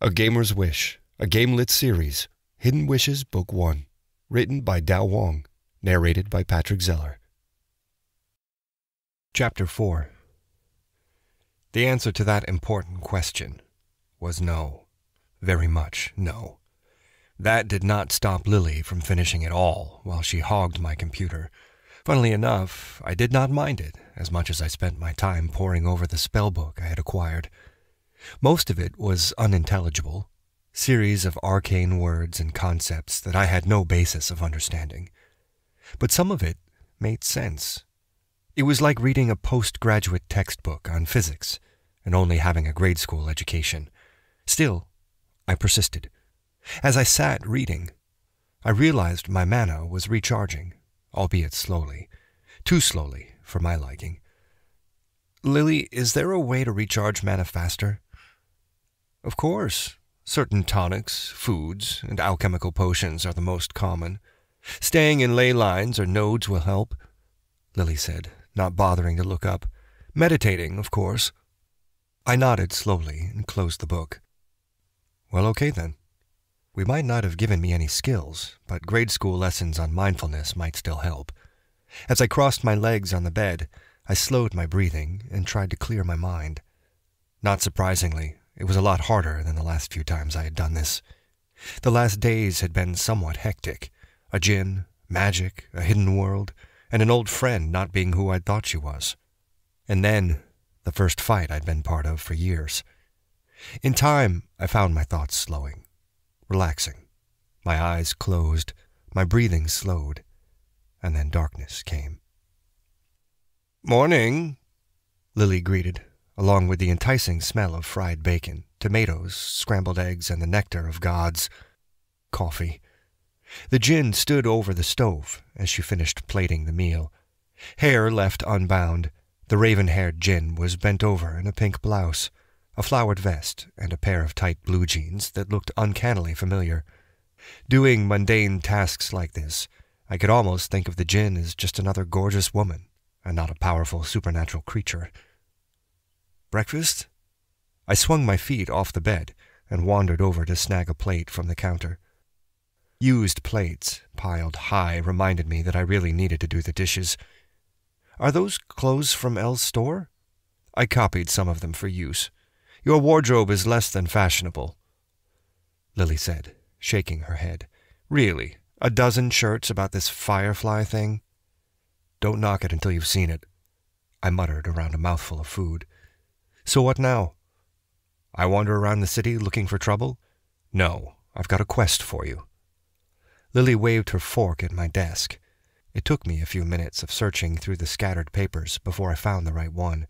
A Gamer's Wish, a game lit series, Hidden Wishes, Book 1, written by Dao Wong, narrated by Patrick Zeller. Chapter 4 The answer to that important question was no. Very much no. That did not stop Lily from finishing it all while she hogged my computer. Funnily enough, I did not mind it as much as I spent my time poring over the spell book I had acquired. Most of it was unintelligible, series of arcane words and concepts that I had no basis of understanding. But some of it made sense. It was like reading a postgraduate textbook on physics and only having a grade school education. Still, I persisted. As I sat reading, I realized my mana was recharging, albeit slowly, too slowly for my liking. Lily, is there a way to recharge mana faster? Of course, certain tonics, foods, and alchemical potions are the most common. Staying in ley lines or nodes will help, Lily said, not bothering to look up. Meditating, of course. I nodded slowly and closed the book. Well, okay then. We might not have given me any skills, but grade school lessons on mindfulness might still help. As I crossed my legs on the bed, I slowed my breathing and tried to clear my mind. Not surprisingly, it was a lot harder than the last few times I had done this. The last days had been somewhat hectic. A gin, magic, a hidden world, and an old friend not being who I'd thought she was. And then, the first fight I'd been part of for years. In time, I found my thoughts slowing, relaxing. My eyes closed, my breathing slowed, and then darkness came. Morning, Lily greeted along with the enticing smell of fried bacon, tomatoes, scrambled eggs, and the nectar of gods coffee. The gin stood over the stove as she finished plating the meal. Hair left unbound, the raven haired gin was bent over in a pink blouse, a flowered vest, and a pair of tight blue jeans that looked uncannily familiar. Doing mundane tasks like this, I could almost think of the gin as just another gorgeous woman, and not a powerful supernatural creature. Breakfast? I swung my feet off the bed and wandered over to snag a plate from the counter. Used plates, piled high, reminded me that I really needed to do the dishes. Are those clothes from L's store? I copied some of them for use. Your wardrobe is less than fashionable. Lily said, shaking her head. Really, a dozen shirts about this firefly thing? Don't knock it until you've seen it. I muttered around a mouthful of food. So what now? I wander around the city looking for trouble? No, I've got a quest for you. Lily waved her fork at my desk. It took me a few minutes of searching through the scattered papers before I found the right one.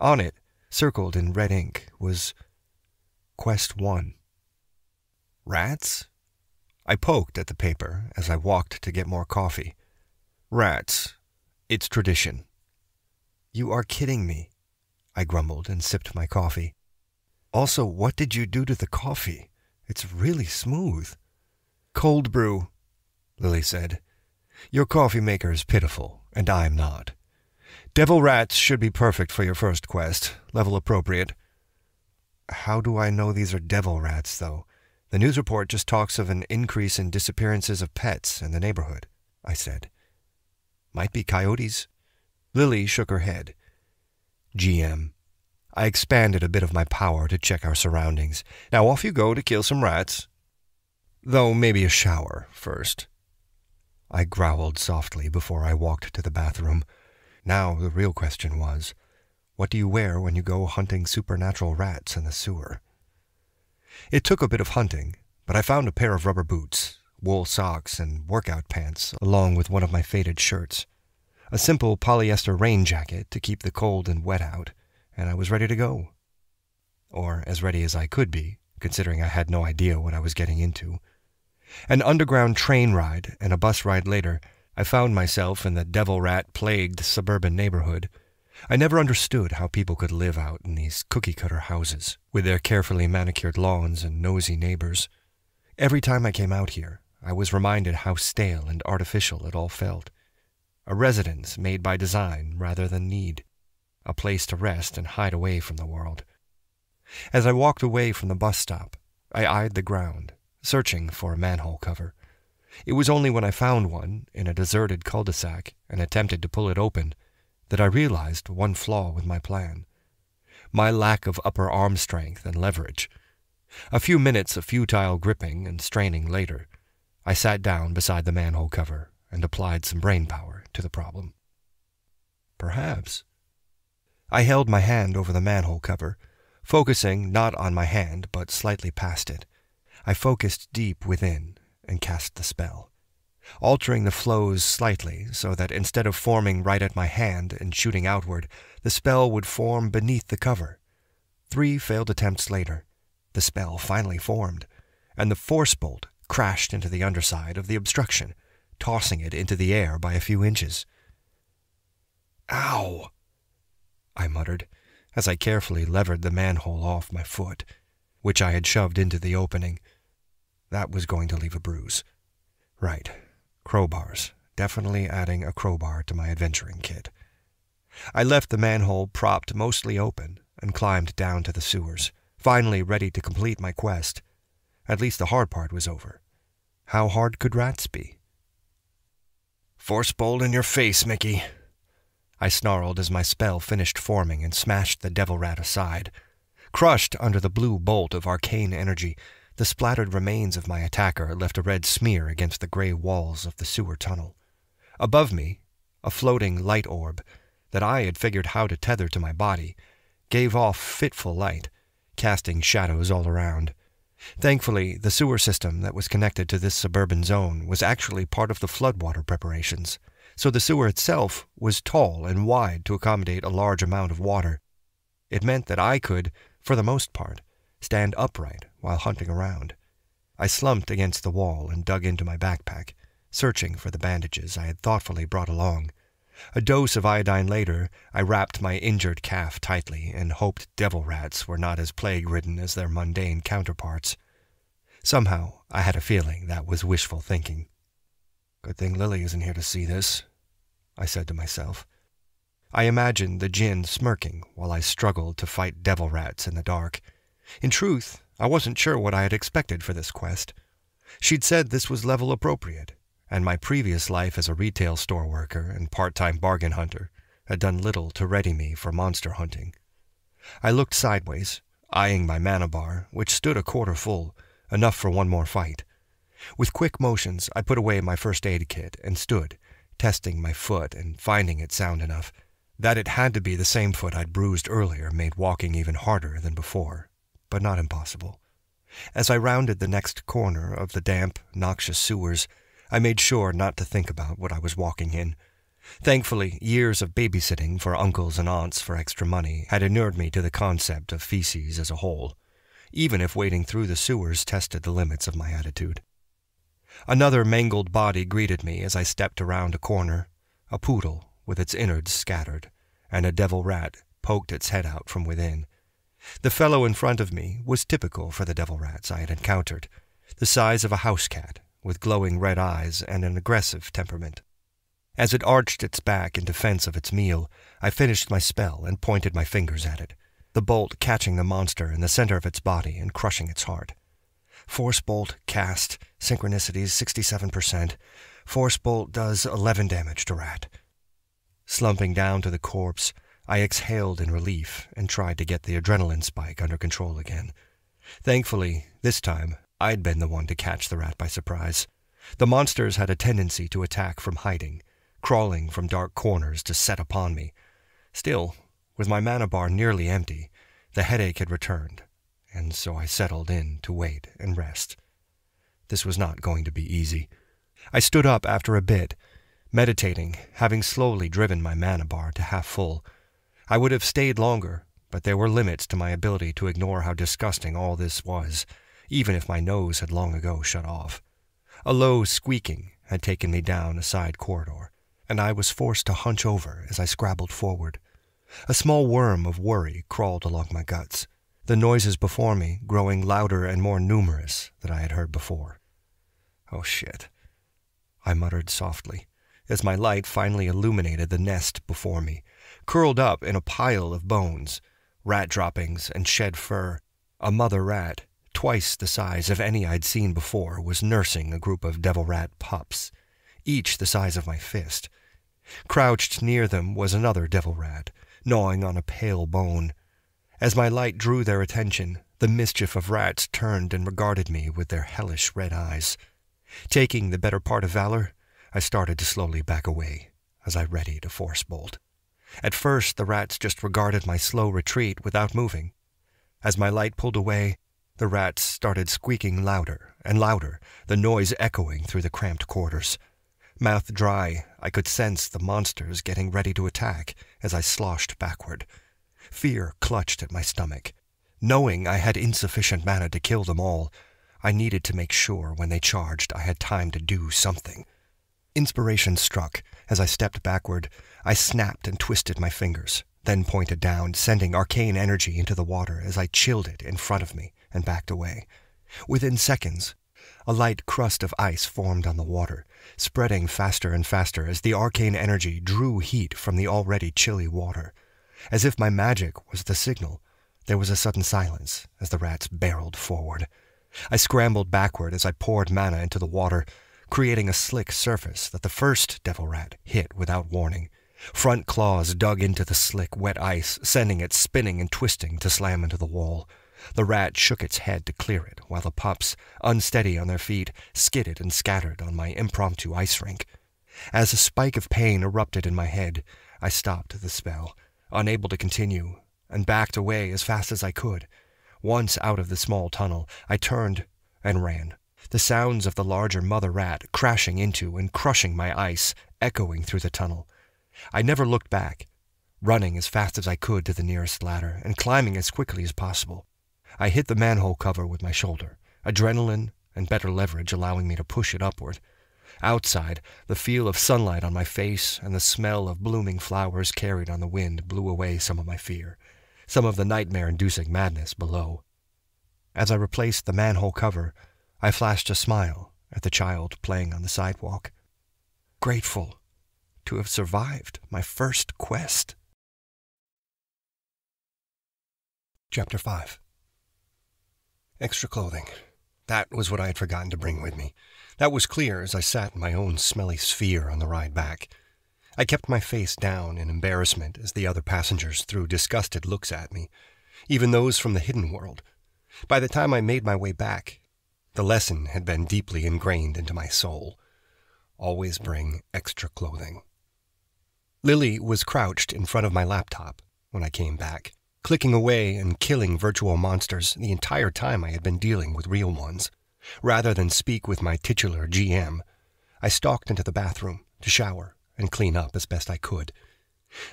On it, circled in red ink, was Quest 1. Rats? I poked at the paper as I walked to get more coffee. Rats. It's tradition. You are kidding me. I grumbled and sipped my coffee. Also, what did you do to the coffee? It's really smooth. Cold brew, Lily said. Your coffee maker is pitiful, and I am not. Devil rats should be perfect for your first quest, level appropriate. How do I know these are devil rats, though? The news report just talks of an increase in disappearances of pets in the neighborhood, I said. Might be coyotes. Lily shook her head. GM. I expanded a bit of my power to check our surroundings. Now off you go to kill some rats. Though maybe a shower first. I growled softly before I walked to the bathroom. Now the real question was, what do you wear when you go hunting supernatural rats in the sewer? It took a bit of hunting, but I found a pair of rubber boots, wool socks, and workout pants, along with one of my faded shirts a simple polyester rain jacket to keep the cold and wet out, and I was ready to go. Or as ready as I could be, considering I had no idea what I was getting into. An underground train ride and a bus ride later, I found myself in the devil rat plagued suburban neighborhood. I never understood how people could live out in these cookie cutter houses, with their carefully manicured lawns and nosy neighbors. Every time I came out here, I was reminded how stale and artificial it all felt a residence made by design rather than need, a place to rest and hide away from the world. As I walked away from the bus stop, I eyed the ground, searching for a manhole cover. It was only when I found one in a deserted cul de sac and attempted to pull it open that I realized one flaw with my plan my lack of upper arm strength and leverage. A few minutes of futile gripping and straining later, I sat down beside the manhole cover and applied some brain power to the problem. Perhaps. I held my hand over the manhole cover, focusing not on my hand but slightly past it. I focused deep within and cast the spell, altering the flows slightly so that instead of forming right at my hand and shooting outward, the spell would form beneath the cover. Three failed attempts later, the spell finally formed, and the force bolt crashed into the underside of the obstruction tossing it into the air by a few inches. Ow! I muttered as I carefully levered the manhole off my foot, which I had shoved into the opening. That was going to leave a bruise. Right, crowbars, definitely adding a crowbar to my adventuring kit. I left the manhole propped mostly open and climbed down to the sewers, finally ready to complete my quest. At least the hard part was over. How hard could rats be? Force bolt in your face, Mickey. I snarled as my spell finished forming and smashed the devil rat aside. Crushed under the blue bolt of arcane energy, the splattered remains of my attacker left a red smear against the gray walls of the sewer tunnel. Above me, a floating light orb that I had figured how to tether to my body gave off fitful light, casting shadows all around. Thankfully, the sewer system that was connected to this suburban zone was actually part of the floodwater preparations, so the sewer itself was tall and wide to accommodate a large amount of water. It meant that I could, for the most part, stand upright while hunting around. I slumped against the wall and dug into my backpack, searching for the bandages I had thoughtfully brought along. A dose of iodine later, I wrapped my injured calf tightly and hoped devil rats were not as plague ridden as their mundane counterparts. Somehow, I had a feeling that was wishful thinking. Good thing Lily isn't here to see this, I said to myself. I imagined the gin smirking while I struggled to fight devil rats in the dark. In truth, I wasn't sure what I had expected for this quest. She'd said this was level appropriate, and my previous life as a retail store worker and part time bargain hunter had done little to ready me for monster hunting. I looked sideways, eyeing my manabar, which stood a quarter full, enough for one more fight. With quick motions, I put away my first aid kit and stood, testing my foot and finding it sound enough. That it had to be the same foot I'd bruised earlier made walking even harder than before, but not impossible. As I rounded the next corner of the damp, noxious sewers, I made sure not to think about what I was walking in. Thankfully, years of babysitting for uncles and aunts for extra money had inured me to the concept of feces as a whole, even if wading through the sewers tested the limits of my attitude. Another mangled body greeted me as I stepped around a corner, a poodle with its innards scattered, and a devil rat poked its head out from within. The fellow in front of me was typical for the devil rats I had encountered, the size of a house cat with glowing red eyes and an aggressive temperament. As it arched its back in defense of its meal, I finished my spell and pointed my fingers at it, the bolt catching the monster in the center of its body and crushing its heart. Force bolt, cast, synchronicities 67%. Force bolt does 11 damage to Rat. Slumping down to the corpse, I exhaled in relief and tried to get the adrenaline spike under control again. Thankfully, this time, I'd been the one to catch the rat by surprise. The monsters had a tendency to attack from hiding, crawling from dark corners to set upon me. Still, with my mana bar nearly empty, the headache had returned, and so I settled in to wait and rest. This was not going to be easy. I stood up after a bit, meditating, having slowly driven my mana bar to half full. I would have stayed longer, but there were limits to my ability to ignore how disgusting all this was even if my nose had long ago shut off. A low squeaking had taken me down a side corridor, and I was forced to hunch over as I scrabbled forward. A small worm of worry crawled along my guts, the noises before me growing louder and more numerous than I had heard before. Oh shit, I muttered softly as my light finally illuminated the nest before me, curled up in a pile of bones, rat droppings, and shed fur, a mother rat twice the size of any I'd seen before, was nursing a group of devil rat pups, each the size of my fist. Crouched near them was another devil rat, gnawing on a pale bone. As my light drew their attention, the mischief of rats turned and regarded me with their hellish red eyes. Taking the better part of valor, I started to slowly back away as I readied a force bolt. At first, the rats just regarded my slow retreat without moving. As my light pulled away, the rats started squeaking louder and louder, the noise echoing through the cramped quarters. Mouth dry, I could sense the monsters getting ready to attack as I sloshed backward. Fear clutched at my stomach. Knowing I had insufficient mana to kill them all, I needed to make sure when they charged I had time to do something. Inspiration struck. As I stepped backward, I snapped and twisted my fingers, then pointed down, sending arcane energy into the water as I chilled it in front of me and backed away. Within seconds, a light crust of ice formed on the water, spreading faster and faster as the arcane energy drew heat from the already chilly water. As if my magic was the signal, there was a sudden silence as the rats barreled forward. I scrambled backward as I poured mana into the water, creating a slick surface that the first devil rat hit without warning. Front claws dug into the slick, wet ice, sending it spinning and twisting to slam into the wall. The rat shook its head to clear it, while the pups, unsteady on their feet, skidded and scattered on my impromptu ice rink. As a spike of pain erupted in my head, I stopped the spell, unable to continue, and backed away as fast as I could. Once out of the small tunnel, I turned and ran. The sounds of the larger mother rat crashing into and crushing my ice echoing through the tunnel. I never looked back, running as fast as I could to the nearest ladder and climbing as quickly as possible. I hit the manhole cover with my shoulder, adrenaline and better leverage allowing me to push it upward. Outside, the feel of sunlight on my face and the smell of blooming flowers carried on the wind blew away some of my fear, some of the nightmare inducing madness below. As I replaced the manhole cover, I flashed a smile at the child playing on the sidewalk. Grateful to have survived my first quest. Chapter 5 Extra clothing. That was what I had forgotten to bring with me. That was clear as I sat in my own smelly sphere on the ride back. I kept my face down in embarrassment as the other passengers threw disgusted looks at me, even those from the hidden world. By the time I made my way back, the lesson had been deeply ingrained into my soul. Always bring extra clothing. Lily was crouched in front of my laptop when I came back clicking away and killing virtual monsters the entire time I had been dealing with real ones. Rather than speak with my titular GM, I stalked into the bathroom to shower and clean up as best I could.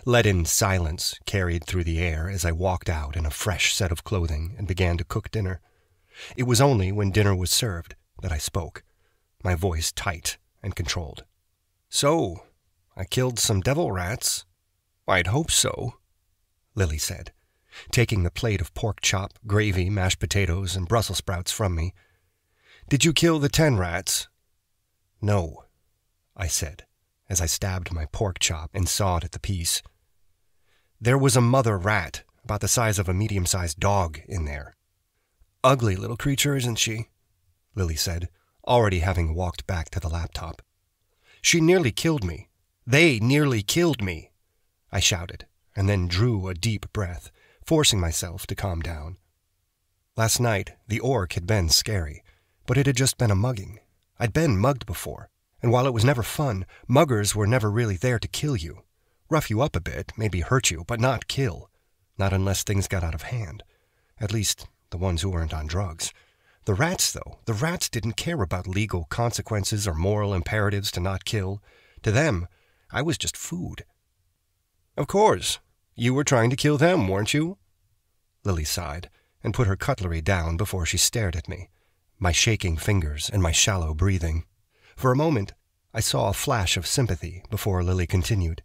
Leaden silence carried through the air as I walked out in a fresh set of clothing and began to cook dinner. It was only when dinner was served that I spoke, my voice tight and controlled. So, I killed some devil rats? I'd hope so, Lily said taking the plate of pork chop, gravy, mashed potatoes, and Brussels sprouts from me. Did you kill the ten rats? No, I said, as I stabbed my pork chop and sawed at the piece. There was a mother rat, about the size of a medium sized dog, in there. Ugly little creature, isn't she? Lily said, already having walked back to the laptop. She nearly killed me. They nearly killed me, I shouted, and then drew a deep breath forcing myself to calm down. Last night, the orc had been scary, but it had just been a mugging. I'd been mugged before, and while it was never fun, muggers were never really there to kill you. Rough you up a bit, maybe hurt you, but not kill. Not unless things got out of hand. At least, the ones who weren't on drugs. The rats, though, the rats didn't care about legal consequences or moral imperatives to not kill. To them, I was just food. Of course, you were trying to kill them, weren't you? Lily sighed and put her cutlery down before she stared at me, my shaking fingers and my shallow breathing. For a moment, I saw a flash of sympathy before Lily continued.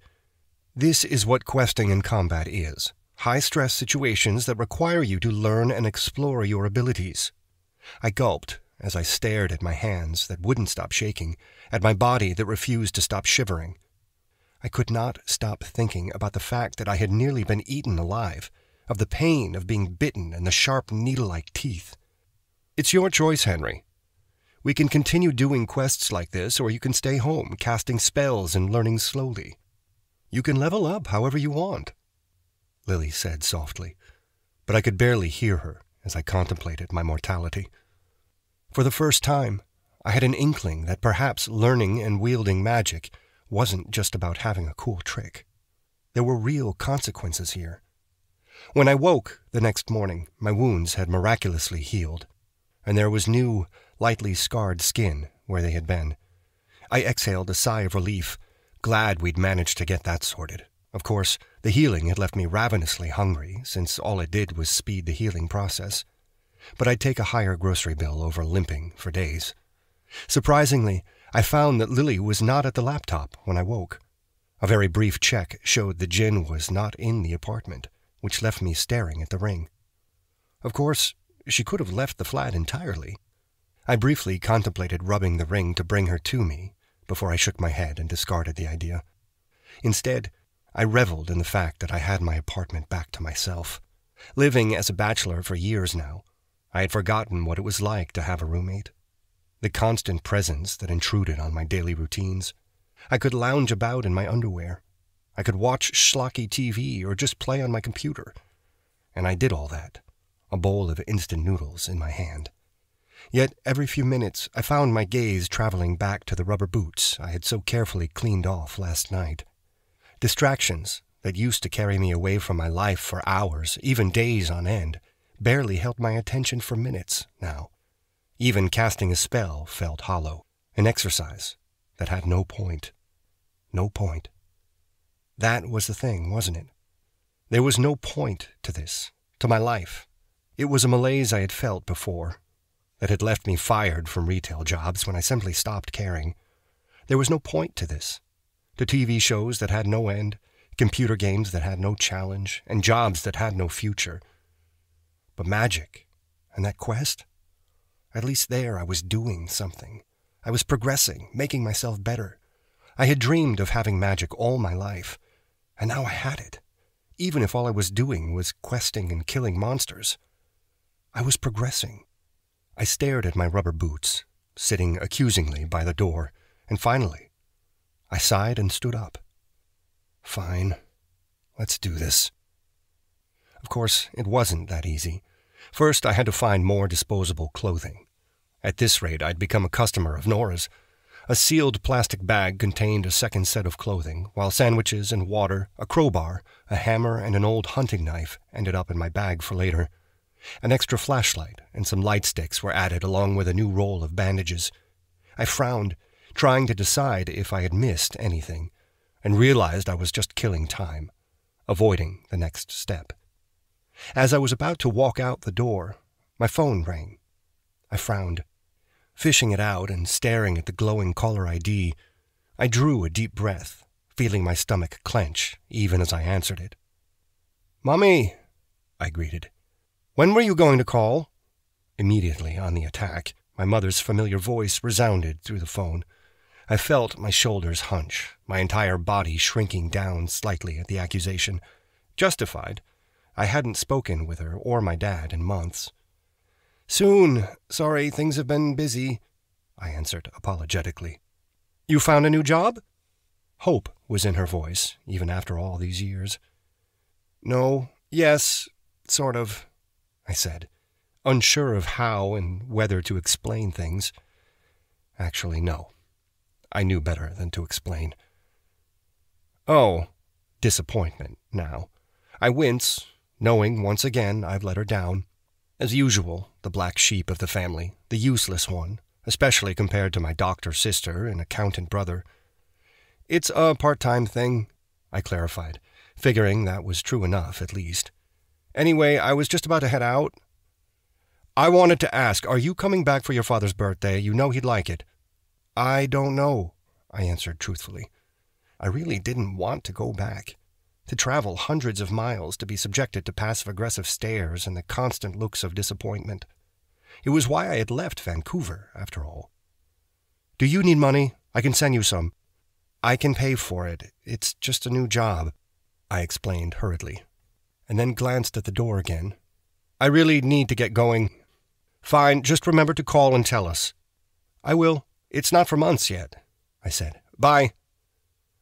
This is what questing and combat is high stress situations that require you to learn and explore your abilities. I gulped as I stared at my hands that wouldn't stop shaking, at my body that refused to stop shivering, I could not stop thinking about the fact that I had nearly been eaten alive, of the pain of being bitten and the sharp needle like teeth. It's your choice, Henry. We can continue doing quests like this, or you can stay home, casting spells and learning slowly. You can level up however you want, Lily said softly, but I could barely hear her as I contemplated my mortality. For the first time, I had an inkling that perhaps learning and wielding magic wasn't just about having a cool trick. There were real consequences here. When I woke the next morning, my wounds had miraculously healed, and there was new, lightly scarred skin where they had been. I exhaled a sigh of relief, glad we'd managed to get that sorted. Of course, the healing had left me ravenously hungry, since all it did was speed the healing process. But I'd take a higher grocery bill over limping for days. Surprisingly, I found that Lily was not at the laptop when I woke. A very brief check showed that gin was not in the apartment, which left me staring at the ring. Of course, she could have left the flat entirely. I briefly contemplated rubbing the ring to bring her to me before I shook my head and discarded the idea. Instead, I reveled in the fact that I had my apartment back to myself. Living as a bachelor for years now, I had forgotten what it was like to have a roommate the constant presence that intruded on my daily routines. I could lounge about in my underwear. I could watch schlocky TV or just play on my computer. And I did all that, a bowl of instant noodles in my hand. Yet every few minutes I found my gaze traveling back to the rubber boots I had so carefully cleaned off last night. Distractions that used to carry me away from my life for hours, even days on end, barely held my attention for minutes now. Even casting a spell felt hollow, an exercise that had no point. No point. That was the thing, wasn't it? There was no point to this, to my life. It was a malaise I had felt before, that had left me fired from retail jobs when I simply stopped caring. There was no point to this, to TV shows that had no end, computer games that had no challenge, and jobs that had no future. But magic, and that quest? At least there I was doing something. I was progressing, making myself better. I had dreamed of having magic all my life, and now I had it, even if all I was doing was questing and killing monsters. I was progressing. I stared at my rubber boots, sitting accusingly by the door, and finally, I sighed and stood up. Fine, let's do this. Of course, it wasn't that easy. First, I had to find more disposable clothing. At this rate, I'd become a customer of Nora's. A sealed plastic bag contained a second set of clothing, while sandwiches and water, a crowbar, a hammer, and an old hunting knife ended up in my bag for later. An extra flashlight and some light sticks were added along with a new roll of bandages. I frowned, trying to decide if I had missed anything, and realized I was just killing time, avoiding the next step. As I was about to walk out the door, my phone rang. I frowned. Fishing it out and staring at the glowing caller ID, I drew a deep breath, feeling my stomach clench even as I answered it. Mommy, I greeted. When were you going to call? Immediately on the attack, my mother's familiar voice resounded through the phone. I felt my shoulders hunch, my entire body shrinking down slightly at the accusation. Justified. I hadn't spoken with her or my dad in months. Soon. Sorry, things have been busy, I answered apologetically. You found a new job? Hope was in her voice, even after all these years. No, yes, sort of, I said, unsure of how and whether to explain things. Actually, no. I knew better than to explain. Oh, disappointment now. I wince, knowing once again I've let her down. As usual, the black sheep of the family, the useless one, especially compared to my doctor sister and accountant brother. It's a part time thing, I clarified, figuring that was true enough at least. Anyway, I was just about to head out. I wanted to ask, are you coming back for your father's birthday? You know he'd like it. I don't know, I answered truthfully. I really didn't want to go back to travel hundreds of miles to be subjected to passive aggressive stares and the constant looks of disappointment. It was why I had left Vancouver, after all. Do you need money? I can send you some. I can pay for it. It's just a new job, I explained hurriedly, and then glanced at the door again. I really need to get going. Fine, just remember to call and tell us. I will. It's not for months yet, I said. Bye.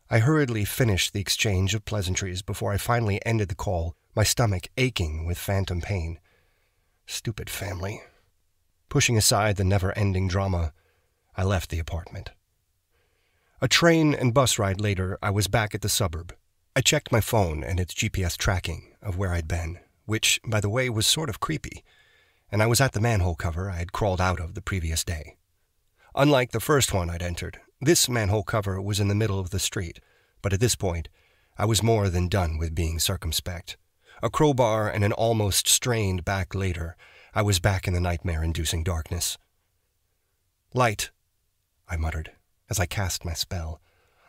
I hurriedly finished the exchange of pleasantries before I finally ended the call, my stomach aching with phantom pain. Stupid family. Pushing aside the never ending drama, I left the apartment. A train and bus ride later, I was back at the suburb. I checked my phone and its GPS tracking of where I'd been, which, by the way, was sort of creepy, and I was at the manhole cover I had crawled out of the previous day. Unlike the first one I'd entered, this manhole cover was in the middle of the street, but at this point, I was more than done with being circumspect. A crowbar and an almost strained back later, I was back in the nightmare inducing darkness. Light, I muttered as I cast my spell.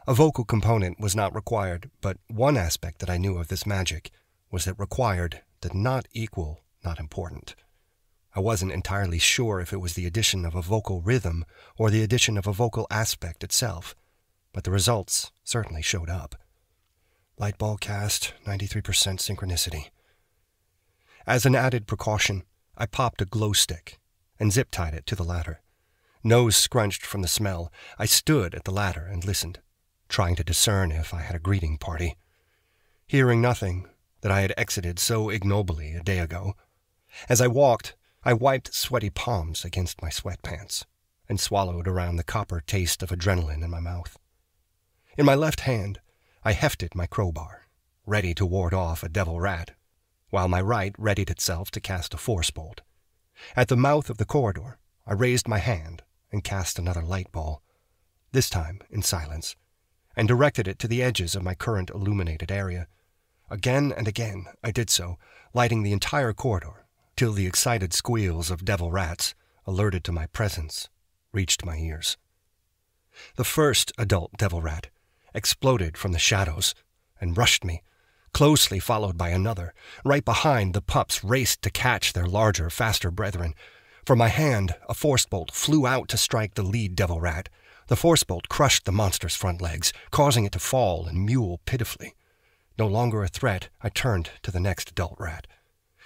A vocal component was not required, but one aspect that I knew of this magic was that required did not equal not important. I wasn't entirely sure if it was the addition of a vocal rhythm or the addition of a vocal aspect itself, but the results certainly showed up. Light ball cast, 93% synchronicity. As an added precaution, I popped a glow stick and zip tied it to the ladder. Nose scrunched from the smell, I stood at the ladder and listened, trying to discern if I had a greeting party. Hearing nothing that I had exited so ignobly a day ago, as I walked, I wiped sweaty palms against my sweatpants and swallowed around the copper taste of adrenaline in my mouth. In my left hand, I hefted my crowbar, ready to ward off a devil rat, while my right readied itself to cast a force bolt. At the mouth of the corridor, I raised my hand and cast another light ball, this time in silence, and directed it to the edges of my current illuminated area. Again and again I did so, lighting the entire corridor till the excited squeals of devil rats, alerted to my presence, reached my ears. The first adult devil rat exploded from the shadows and rushed me, closely followed by another. Right behind, the pups raced to catch their larger, faster brethren. From my hand, a force bolt flew out to strike the lead devil rat. The force bolt crushed the monster's front legs, causing it to fall and mewl pitifully. No longer a threat, I turned to the next adult rat.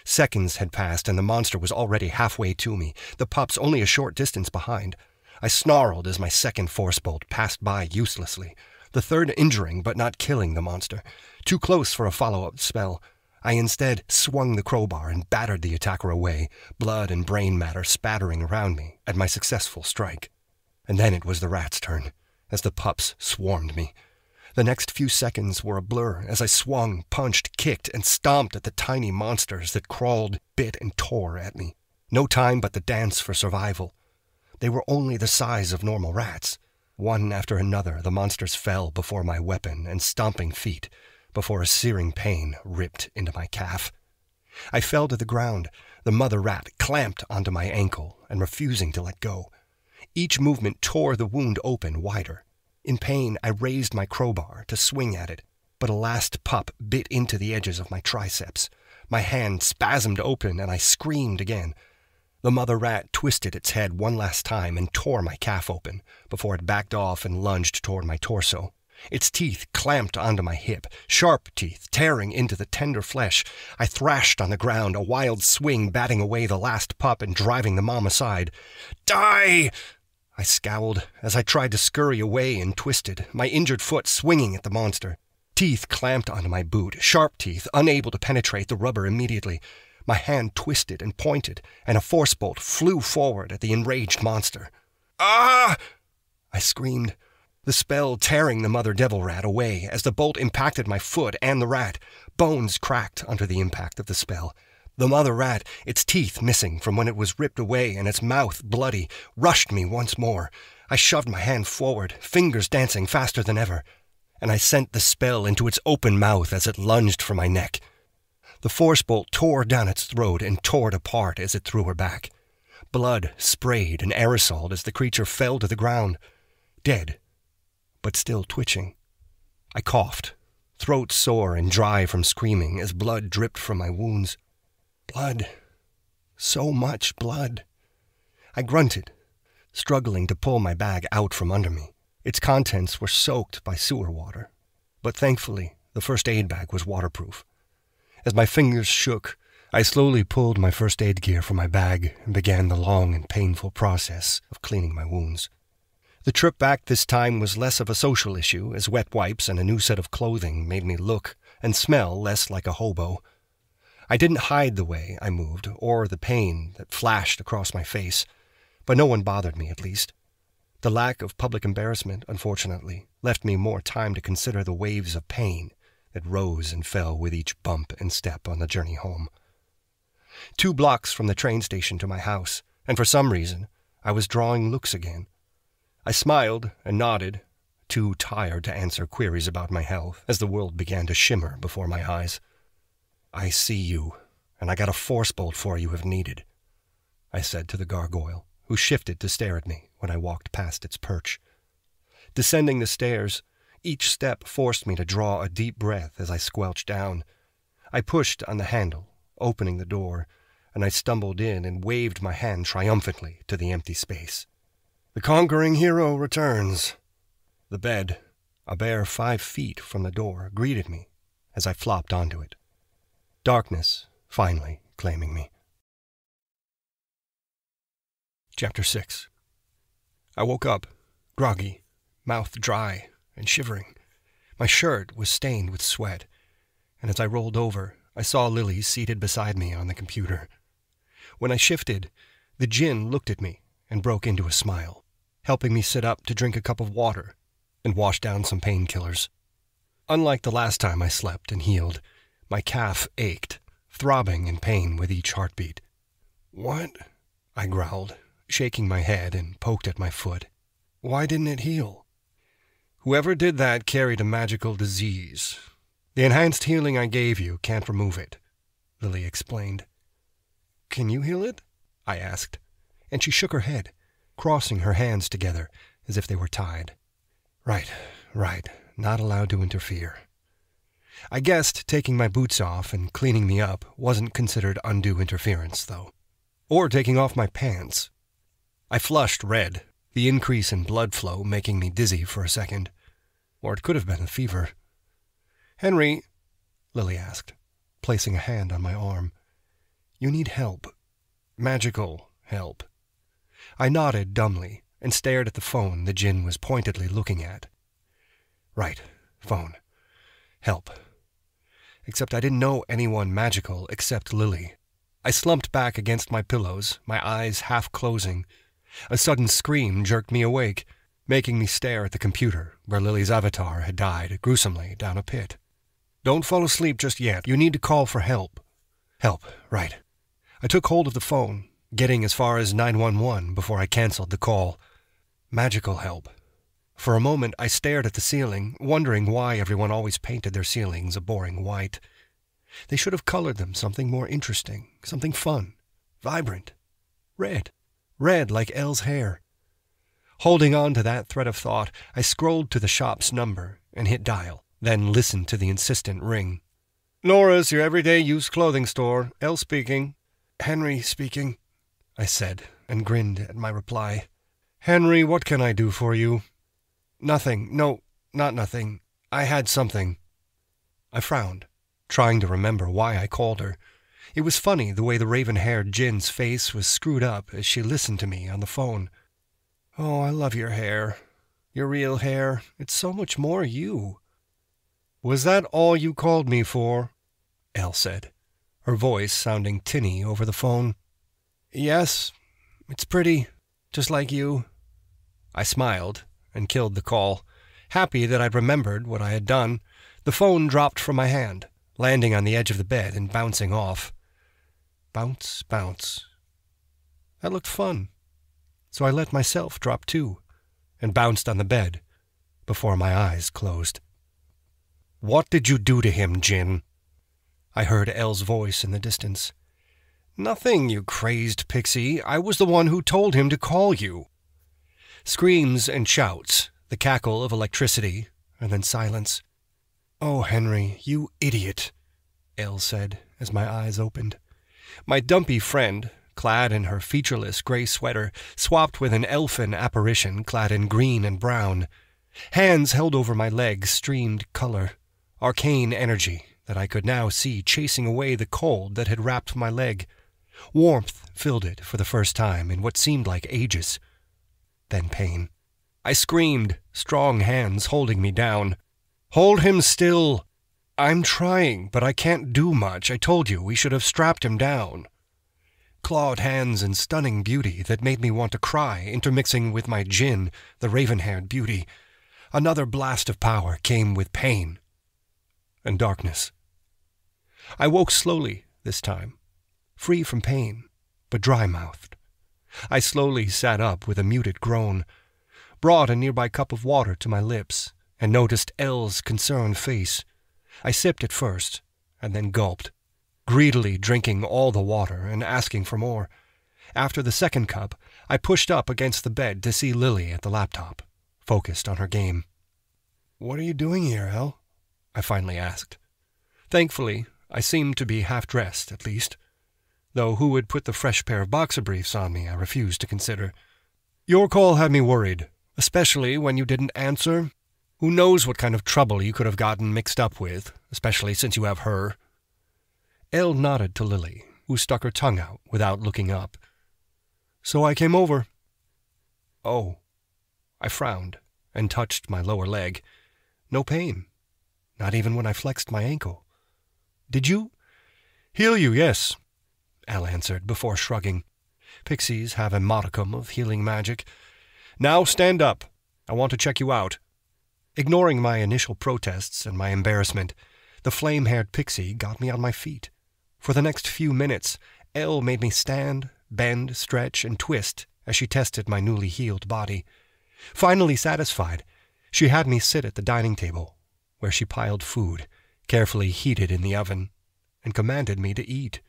Seconds had passed, and the monster was already halfway to me, the pups only a short distance behind. I snarled as my second force bolt passed by uselessly, the third injuring but not killing the monster. Too close for a follow up spell. I instead swung the crowbar and battered the attacker away, blood and brain matter spattering around me at my successful strike. And then it was the rat's turn, as the pups swarmed me. The next few seconds were a blur as I swung, punched, kicked, and stomped at the tiny monsters that crawled, bit, and tore at me. No time but the dance for survival. They were only the size of normal rats. One after another, the monsters fell before my weapon and stomping feet, before a searing pain ripped into my calf. I fell to the ground, the mother rat clamped onto my ankle and refusing to let go. Each movement tore the wound open wider. In pain, I raised my crowbar to swing at it, but a last pup bit into the edges of my triceps. My hand spasmed open, and I screamed again. The mother rat twisted its head one last time and tore my calf open before it backed off and lunged toward my torso. Its teeth clamped onto my hip, sharp teeth tearing into the tender flesh. I thrashed on the ground, a wild swing batting away the last pup and driving the mom aside. Die! I scowled as I tried to scurry away and twisted, my injured foot swinging at the monster. Teeth clamped onto my boot, sharp teeth, unable to penetrate the rubber immediately. My hand twisted and pointed, and a force bolt flew forward at the enraged monster. Ah! I screamed, the spell tearing the mother devil rat away as the bolt impacted my foot and the rat. Bones cracked under the impact of the spell. The mother rat, its teeth missing from when it was ripped away and its mouth bloody, rushed me once more. I shoved my hand forward, fingers dancing faster than ever, and I sent the spell into its open mouth as it lunged for my neck. The force bolt tore down its throat and tore it apart as it threw her back. Blood sprayed and aerosoled as the creature fell to the ground, dead, but still twitching. I coughed, throat sore and dry from screaming as blood dripped from my wounds. Blood. So much blood. I grunted, struggling to pull my bag out from under me. Its contents were soaked by sewer water, but thankfully the first aid bag was waterproof. As my fingers shook, I slowly pulled my first aid gear from my bag and began the long and painful process of cleaning my wounds. The trip back this time was less of a social issue, as wet wipes and a new set of clothing made me look and smell less like a hobo I didn't hide the way I moved or the pain that flashed across my face, but no one bothered me at least. The lack of public embarrassment, unfortunately, left me more time to consider the waves of pain that rose and fell with each bump and step on the journey home. Two blocks from the train station to my house, and for some reason, I was drawing looks again. I smiled and nodded, too tired to answer queries about my health as the world began to shimmer before my eyes. I see you, and I got a force bolt for you if needed, I said to the gargoyle, who shifted to stare at me when I walked past its perch. Descending the stairs, each step forced me to draw a deep breath as I squelched down. I pushed on the handle, opening the door, and I stumbled in and waved my hand triumphantly to the empty space. The conquering hero returns. The bed, a bare five feet from the door, greeted me as I flopped onto it. Darkness finally claiming me. Chapter 6 I woke up, groggy, mouth dry, and shivering. My shirt was stained with sweat, and as I rolled over, I saw Lily seated beside me on the computer. When I shifted, the gin looked at me and broke into a smile, helping me sit up to drink a cup of water and wash down some painkillers. Unlike the last time I slept and healed, my calf ached, throbbing in pain with each heartbeat. What? I growled, shaking my head and poked at my foot. Why didn't it heal? Whoever did that carried a magical disease. The enhanced healing I gave you can't remove it, Lily explained. Can you heal it? I asked, and she shook her head, crossing her hands together as if they were tied. Right, right, not allowed to interfere. I guessed taking my boots off and cleaning me up wasn't considered undue interference, though. Or taking off my pants. I flushed red, the increase in blood flow making me dizzy for a second. Or it could have been the fever. Henry, Lily asked, placing a hand on my arm. You need help. Magical help. I nodded dumbly and stared at the phone the gin was pointedly looking at. Right, phone. Help except I didn't know anyone magical except Lily. I slumped back against my pillows, my eyes half closing. A sudden scream jerked me awake, making me stare at the computer where Lily's avatar had died gruesomely down a pit. Don't fall asleep just yet. You need to call for help. Help, right. I took hold of the phone, getting as far as 911 before I canceled the call. Magical help, for a moment I stared at the ceiling, wondering why everyone always painted their ceilings a boring white. They should have colored them something more interesting, something fun, vibrant. Red. Red like Elle's hair. Holding on to that thread of thought, I scrolled to the shop's number and hit dial, then listened to the insistent ring. Nora's your everyday use clothing store. Elle speaking. Henry speaking, I said, and grinned at my reply. Henry, what can I do for you? Nothing. No, not nothing. I had something. I frowned, trying to remember why I called her. It was funny the way the raven haired Jin's face was screwed up as she listened to me on the phone. Oh, I love your hair. Your real hair. It's so much more you. Was that all you called me for? Elle said, her voice sounding tinny over the phone. Yes, it's pretty, just like you. I smiled and killed the call. Happy that I'd remembered what I had done, the phone dropped from my hand, landing on the edge of the bed and bouncing off. Bounce, bounce. That looked fun. So I let myself drop too, and bounced on the bed before my eyes closed. What did you do to him, Jin? I heard El's voice in the distance. Nothing, you crazed pixie. I was the one who told him to call you. Screams and shouts, the cackle of electricity, and then silence. Oh, Henry, you idiot, Ale said as my eyes opened. My dumpy friend, clad in her featureless gray sweater, swapped with an elfin apparition clad in green and brown. Hands held over my legs streamed color, arcane energy that I could now see chasing away the cold that had wrapped my leg. Warmth filled it for the first time in what seemed like ages then pain. I screamed, strong hands holding me down. Hold him still! I'm trying, but I can't do much. I told you we should have strapped him down. Clawed hands and stunning beauty that made me want to cry, intermixing with my gin, the raven haired beauty. Another blast of power came with pain and darkness. I woke slowly this time, free from pain, but dry mouthed. I slowly sat up with a muted groan, brought a nearby cup of water to my lips, and noticed L's concerned face. I sipped it first, and then gulped, greedily drinking all the water and asking for more. After the second cup, I pushed up against the bed to see Lily at the laptop, focused on her game. What are you doing here, El? I finally asked. Thankfully, I seemed to be half dressed, at least though who would put the fresh pair of boxer briefs on me I refused to consider. Your call had me worried, especially when you didn't answer. Who knows what kind of trouble you could have gotten mixed up with, especially since you have her. Elle nodded to Lily, who stuck her tongue out without looking up. So I came over. Oh. I frowned and touched my lower leg. No pain. Not even when I flexed my ankle. Did you? Heal you, yes, Al answered before shrugging. Pixies have a modicum of healing magic. Now stand up. I want to check you out. Ignoring my initial protests and my embarrassment, the flame haired pixie got me on my feet. For the next few minutes, Elle made me stand, bend, stretch, and twist as she tested my newly healed body. Finally satisfied, she had me sit at the dining table, where she piled food, carefully heated in the oven, and commanded me to eat.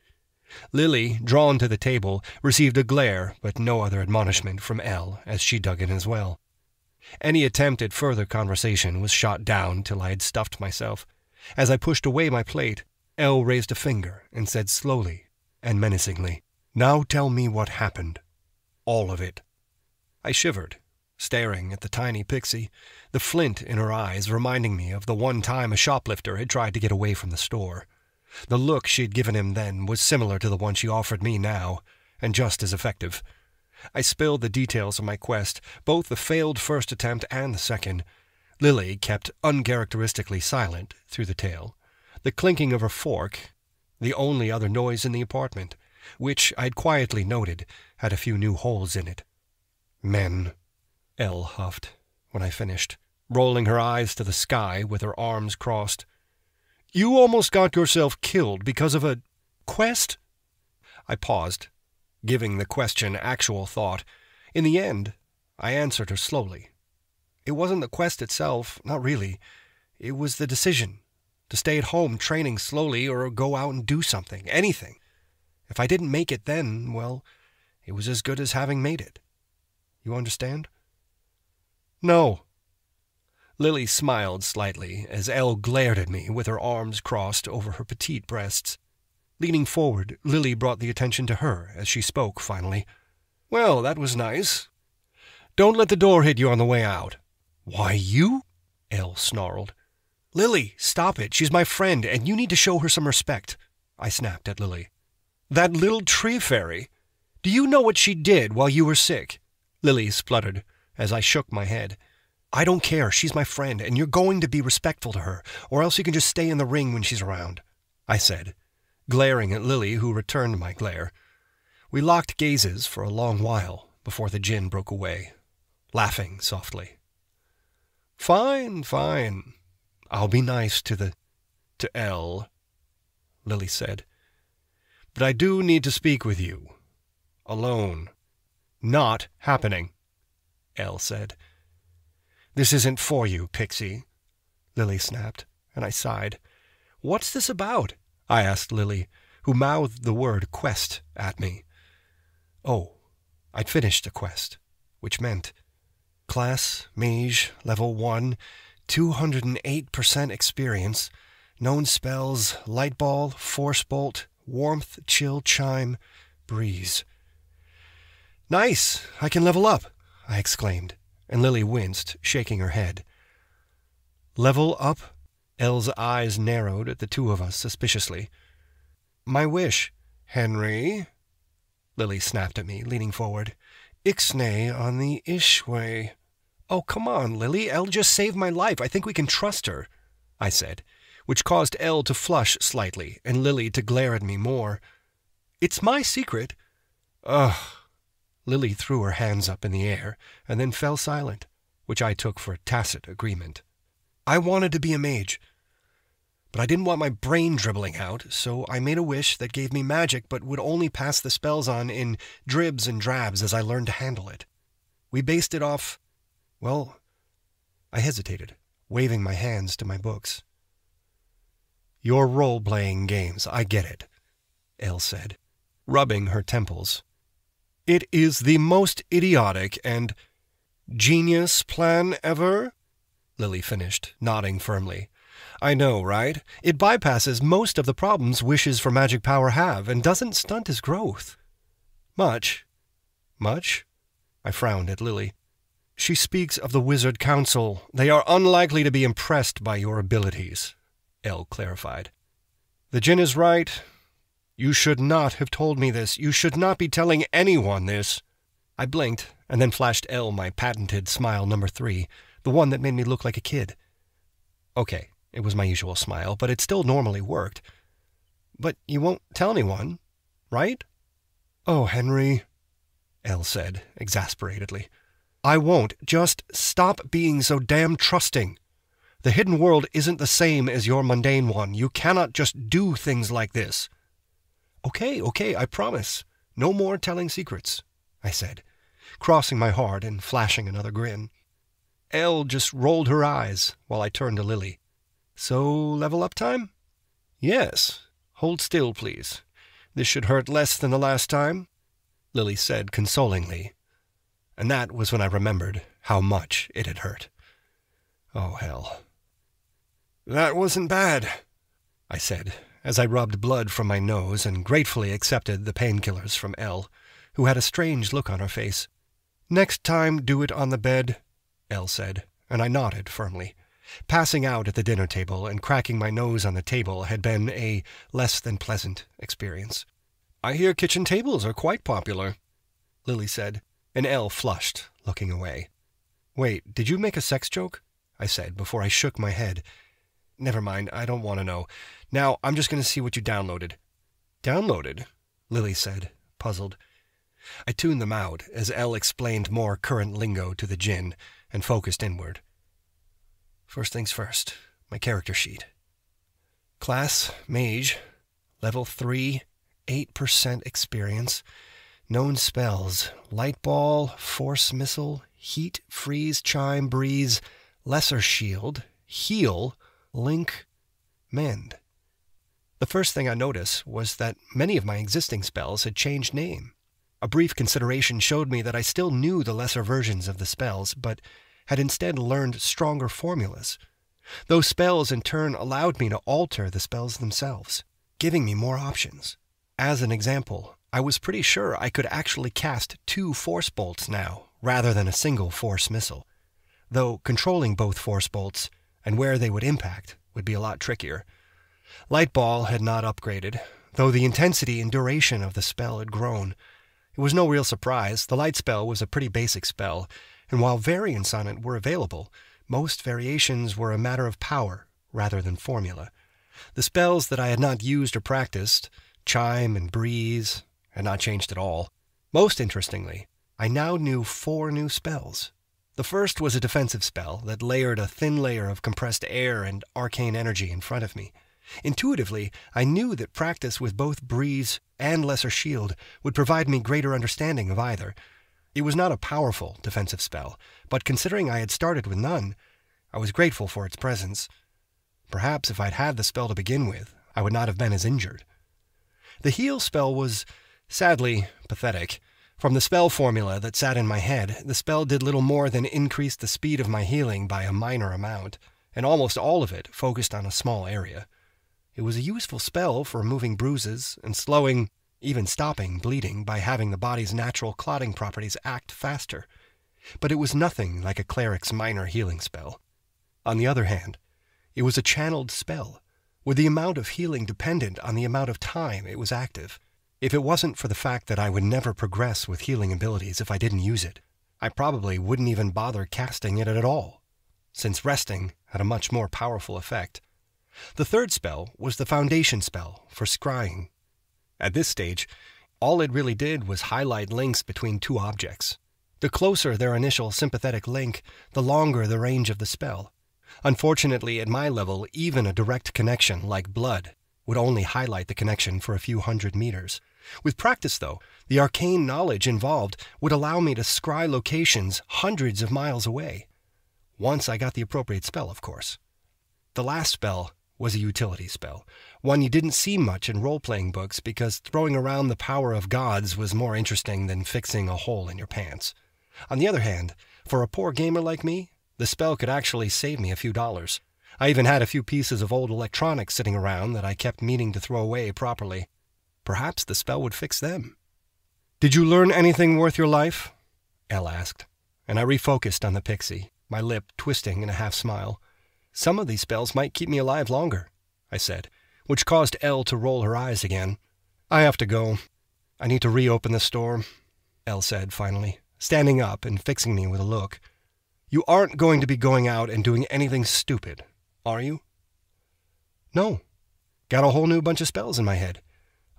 Lily, drawn to the table, received a glare, but no other admonishment from L as she dug in as well. Any attempt at further conversation was shot down till I had stuffed myself. As I pushed away my plate, L raised a finger and said slowly and menacingly, Now tell me what happened. All of it. I shivered, staring at the tiny pixie, the flint in her eyes reminding me of the one time a shoplifter had tried to get away from the store. The look she'd given him then was similar to the one she offered me now, and just as effective. I spilled the details of my quest, both the failed first attempt and the second. Lily kept uncharacteristically silent through the tale. The clinking of her fork, the only other noise in the apartment, which I'd quietly noted had a few new holes in it. Men, L huffed when I finished, rolling her eyes to the sky with her arms crossed. You almost got yourself killed because of a quest? I paused, giving the question actual thought. In the end, I answered her slowly. It wasn't the quest itself, not really. It was the decision to stay at home training slowly or go out and do something, anything. If I didn't make it then, well, it was as good as having made it. You understand? No, Lily smiled slightly as Elle glared at me with her arms crossed over her petite breasts. Leaning forward, Lily brought the attention to her as she spoke finally. Well, that was nice. Don't let the door hit you on the way out. Why, you? Elle snarled. Lily, stop it. She's my friend, and you need to show her some respect. I snapped at Lily. That little tree fairy. Do you know what she did while you were sick? Lily spluttered as I shook my head. I don't care. She's my friend, and you're going to be respectful to her, or else you can just stay in the ring when she's around, I said, glaring at Lily, who returned my glare. We locked gazes for a long while before the gin broke away, laughing softly. Fine, fine. I'll be nice to the. to L, Lily said. But I do need to speak with you. Alone. Not happening, L said. This isn't for you, Pixie, Lily snapped, and I sighed. What's this about? I asked Lily, who mouthed the word quest at me. Oh, I'd finished a quest, which meant Class Mage Level 1, 208% experience, known spells Light Ball, Force Bolt, Warmth, Chill, Chime, Breeze. Nice! I can level up! I exclaimed and Lily winced, shaking her head. Level up? Elle's eyes narrowed at the two of us suspiciously. My wish, Henry, Lily snapped at me, leaning forward. Ixnay on the Ishway. Oh, come on, Lily. Elle just saved my life. I think we can trust her, I said, which caused Elle to flush slightly and Lily to glare at me more. It's my secret. Ugh. Lily threw her hands up in the air and then fell silent, which I took for tacit agreement. I wanted to be a mage, but I didn't want my brain dribbling out, so I made a wish that gave me magic but would only pass the spells on in dribs and drabs as I learned to handle it. We based it off. Well, I hesitated, waving my hands to my books. Your role playing games, I get it, Elle said, rubbing her temples it is the most idiotic and genius plan ever? Lily finished, nodding firmly. I know, right? It bypasses most of the problems wishes for magic power have and doesn't stunt his growth. Much. Much? I frowned at Lily. She speaks of the Wizard Council. They are unlikely to be impressed by your abilities, El clarified. The Jinn is right. You should not have told me this. You should not be telling anyone this. I blinked and then flashed L my patented smile number three, the one that made me look like a kid. Okay, it was my usual smile, but it still normally worked. But you won't tell anyone, right? Oh, Henry, L said, exasperatedly. I won't. Just stop being so damn trusting. The hidden world isn't the same as your mundane one. You cannot just do things like this. Okay, okay, I promise. No more telling secrets, I said, crossing my heart and flashing another grin. Elle just rolled her eyes while I turned to Lily. So, level up time? Yes. Hold still, please. This should hurt less than the last time, Lily said consolingly. And that was when I remembered how much it had hurt. Oh, hell. That wasn't bad, I said, as I rubbed blood from my nose and gratefully accepted the painkillers from L, who had a strange look on her face. Next time, do it on the bed, L said, and I nodded firmly. Passing out at the dinner table and cracking my nose on the table had been a less than pleasant experience. I hear kitchen tables are quite popular, Lily said, and L flushed, looking away. Wait, did you make a sex joke? I said before I shook my head Never mind, I don't want to know. Now, I'm just going to see what you downloaded. Downloaded? Lily said, puzzled. I tuned them out as El explained more current lingo to the djinn and focused inward. First things first, my character sheet. Class, mage, level 3, 8% experience, known spells, light ball, force missile, heat, freeze, chime, breeze, lesser shield, heal, link mend. The first thing I noticed was that many of my existing spells had changed name. A brief consideration showed me that I still knew the lesser versions of the spells, but had instead learned stronger formulas. Those spells, in turn, allowed me to alter the spells themselves, giving me more options. As an example, I was pretty sure I could actually cast two force bolts now, rather than a single force missile, though controlling both force bolts and where they would impact would be a lot trickier. Lightball had not upgraded, though the intensity and duration of the spell had grown. It was no real surprise, the light spell was a pretty basic spell, and while variants on it were available, most variations were a matter of power rather than formula. The spells that I had not used or practiced, Chime and Breeze, had not changed at all. Most interestingly, I now knew four new spells the first was a defensive spell that layered a thin layer of compressed air and arcane energy in front of me. Intuitively, I knew that practice with both Breeze and Lesser Shield would provide me greater understanding of either. It was not a powerful defensive spell, but considering I had started with none, I was grateful for its presence. Perhaps if I'd had the spell to begin with, I would not have been as injured. The heal spell was, sadly, pathetic. From the spell formula that sat in my head, the spell did little more than increase the speed of my healing by a minor amount, and almost all of it focused on a small area. It was a useful spell for removing bruises and slowing, even stopping, bleeding by having the body's natural clotting properties act faster. But it was nothing like a cleric's minor healing spell. On the other hand, it was a channeled spell, with the amount of healing dependent on the amount of time it was active. If it wasn't for the fact that I would never progress with healing abilities if I didn't use it, I probably wouldn't even bother casting it at all, since resting had a much more powerful effect. The third spell was the foundation spell for scrying. At this stage, all it really did was highlight links between two objects. The closer their initial sympathetic link, the longer the range of the spell. Unfortunately, at my level, even a direct connection like blood would only highlight the connection for a few hundred meters. With practice, though, the arcane knowledge involved would allow me to scry locations hundreds of miles away. Once I got the appropriate spell, of course. The last spell was a utility spell, one you didn't see much in role playing books because throwing around the power of gods was more interesting than fixing a hole in your pants. On the other hand, for a poor gamer like me, the spell could actually save me a few dollars. I even had a few pieces of old electronics sitting around that I kept meaning to throw away properly. Perhaps the spell would fix them. Did you learn anything worth your life? El asked, and I refocused on the pixie, my lip twisting in a half smile. Some of these spells might keep me alive longer, I said, which caused El to roll her eyes again. I have to go. I need to reopen the store, El said finally, standing up and fixing me with a look. You aren't going to be going out and doing anything stupid, are you? No. Got a whole new bunch of spells in my head.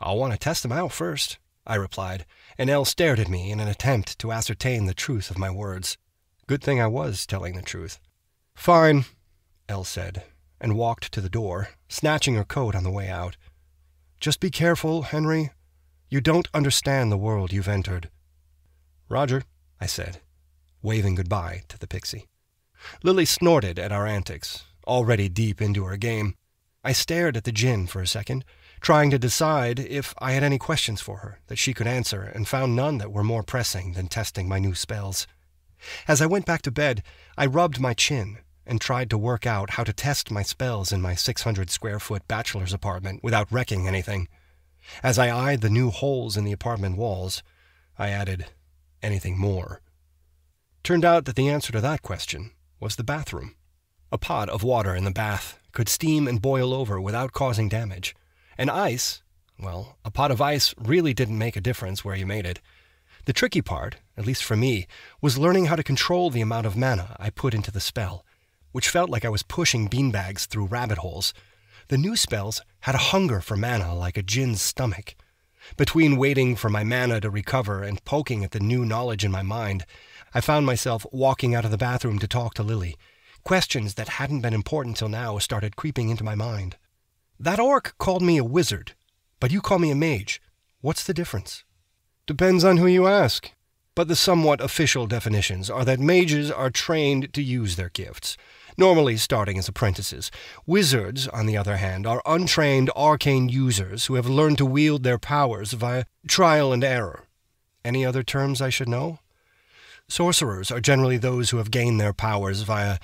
I'll want to test them out first, I replied, and L stared at me in an attempt to ascertain the truth of my words. Good thing I was telling the truth. Fine, L said, and walked to the door, snatching her coat on the way out. Just be careful, Henry. You don't understand the world you've entered. Roger, I said, waving goodbye to the pixie. Lily snorted at our antics, already deep into her game. I stared at the gin for a second, trying to decide if I had any questions for her that she could answer, and found none that were more pressing than testing my new spells. As I went back to bed, I rubbed my chin and tried to work out how to test my spells in my 600 square foot bachelor's apartment without wrecking anything. As I eyed the new holes in the apartment walls, I added, anything more. Turned out that the answer to that question was the bathroom. A pot of water in the bath could steam and boil over without causing damage. And ice, well, a pot of ice really didn't make a difference where you made it. The tricky part, at least for me, was learning how to control the amount of mana I put into the spell, which felt like I was pushing beanbags through rabbit holes. The new spells had a hunger for mana like a gin's stomach. Between waiting for my mana to recover and poking at the new knowledge in my mind, I found myself walking out of the bathroom to talk to Lily. Questions that hadn't been important till now started creeping into my mind. That orc called me a wizard, but you call me a mage. What's the difference? Depends on who you ask. But the somewhat official definitions are that mages are trained to use their gifts, normally starting as apprentices. Wizards, on the other hand, are untrained arcane users who have learned to wield their powers via trial and error. Any other terms I should know? Sorcerers are generally those who have gained their powers via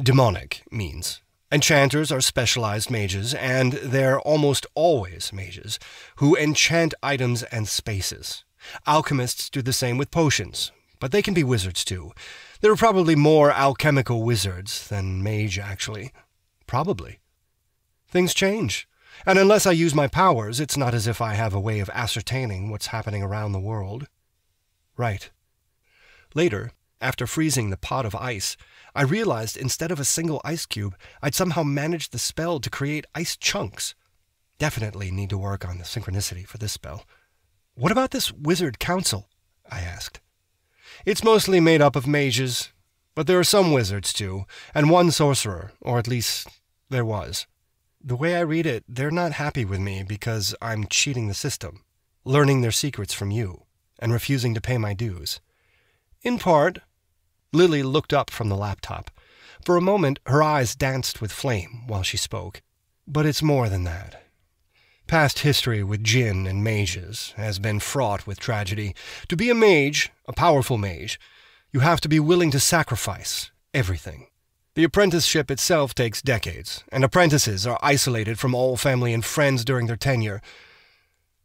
demonic means. Enchanters are specialized mages, and they're almost always mages, who enchant items and spaces. Alchemists do the same with potions, but they can be wizards too. There are probably more alchemical wizards than mage, actually. Probably. Things change, and unless I use my powers, it's not as if I have a way of ascertaining what's happening around the world. Right. Later, after freezing the pot of ice, I realized instead of a single ice cube, I'd somehow managed the spell to create ice chunks. Definitely need to work on the synchronicity for this spell. What about this wizard council? I asked. It's mostly made up of mages, but there are some wizards too, and one sorcerer, or at least there was. The way I read it, they're not happy with me because I'm cheating the system, learning their secrets from you, and refusing to pay my dues. In part, Lily looked up from the laptop. For a moment, her eyes danced with flame while she spoke. But it's more than that. Past history with jinn and mages has been fraught with tragedy. To be a mage, a powerful mage, you have to be willing to sacrifice everything. The apprenticeship itself takes decades, and apprentices are isolated from all family and friends during their tenure.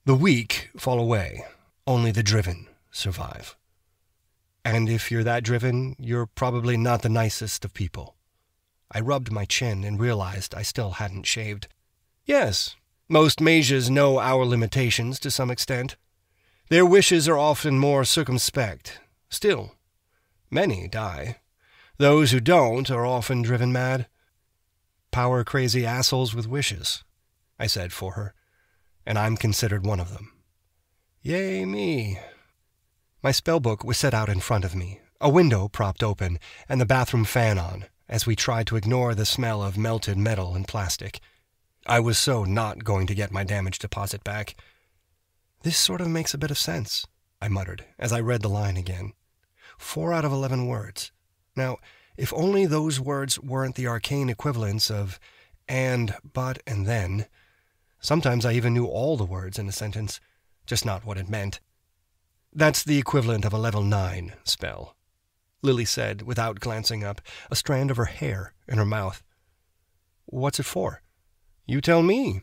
The weak fall away, only the driven survive. And if you're that driven, you're probably not the nicest of people. I rubbed my chin and realized I still hadn't shaved. Yes, most mages know our limitations to some extent. Their wishes are often more circumspect. Still, many die. Those who don't are often driven mad. Power crazy assholes with wishes, I said for her, and I'm considered one of them. Yay me, my spellbook was set out in front of me, a window propped open, and the bathroom fan on, as we tried to ignore the smell of melted metal and plastic. I was so not going to get my damage deposit back. This sort of makes a bit of sense, I muttered as I read the line again. Four out of eleven words. Now, if only those words weren't the arcane equivalents of and, but, and then. Sometimes I even knew all the words in a sentence, just not what it meant. That's the equivalent of a level 9 spell, Lily said without glancing up, a strand of her hair in her mouth. What's it for? You tell me.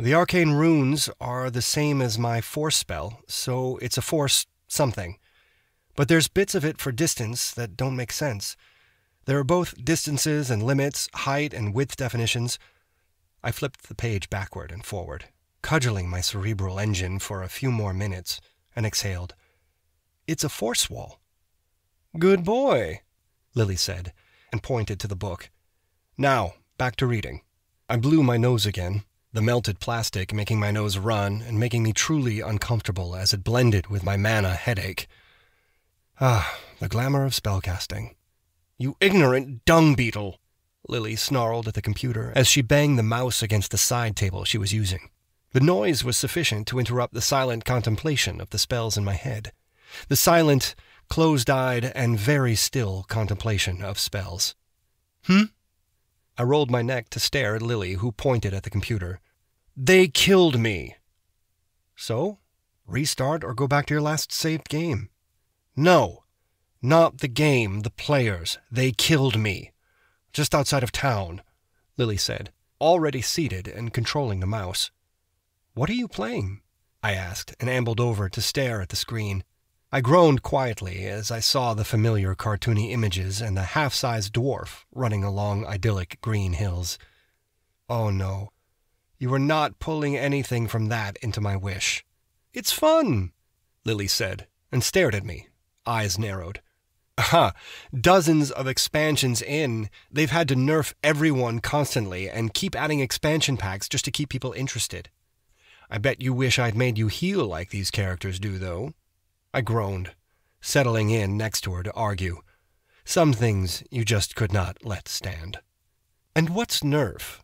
The arcane runes are the same as my force spell, so it's a force something. But there's bits of it for distance that don't make sense. There are both distances and limits, height and width definitions. I flipped the page backward and forward, cudgeling my cerebral engine for a few more minutes and exhaled. It's a force wall. Good boy, Lily said, and pointed to the book. Now, back to reading. I blew my nose again, the melted plastic making my nose run and making me truly uncomfortable as it blended with my mana headache. Ah, the glamour of spellcasting. You ignorant dung beetle! Lily snarled at the computer as she banged the mouse against the side table she was using. The noise was sufficient to interrupt the silent contemplation of the spells in my head. The silent, closed eyed, and very still contemplation of spells. Hmm? I rolled my neck to stare at Lily, who pointed at the computer. They killed me! So? Restart or go back to your last saved game? No. Not the game, the players. They killed me. Just outside of town, Lily said, already seated and controlling the mouse. What are you playing? I asked and ambled over to stare at the screen. I groaned quietly as I saw the familiar cartoony images and the half sized dwarf running along idyllic green hills. Oh no, you are not pulling anything from that into my wish. It's fun, Lily said, and stared at me, eyes narrowed. Aha, dozens of expansions in, they've had to nerf everyone constantly and keep adding expansion packs just to keep people interested. I bet you wish I'd made you heal like these characters do, though. I groaned, settling in next to her to argue. Some things you just could not let stand. And what's nerf?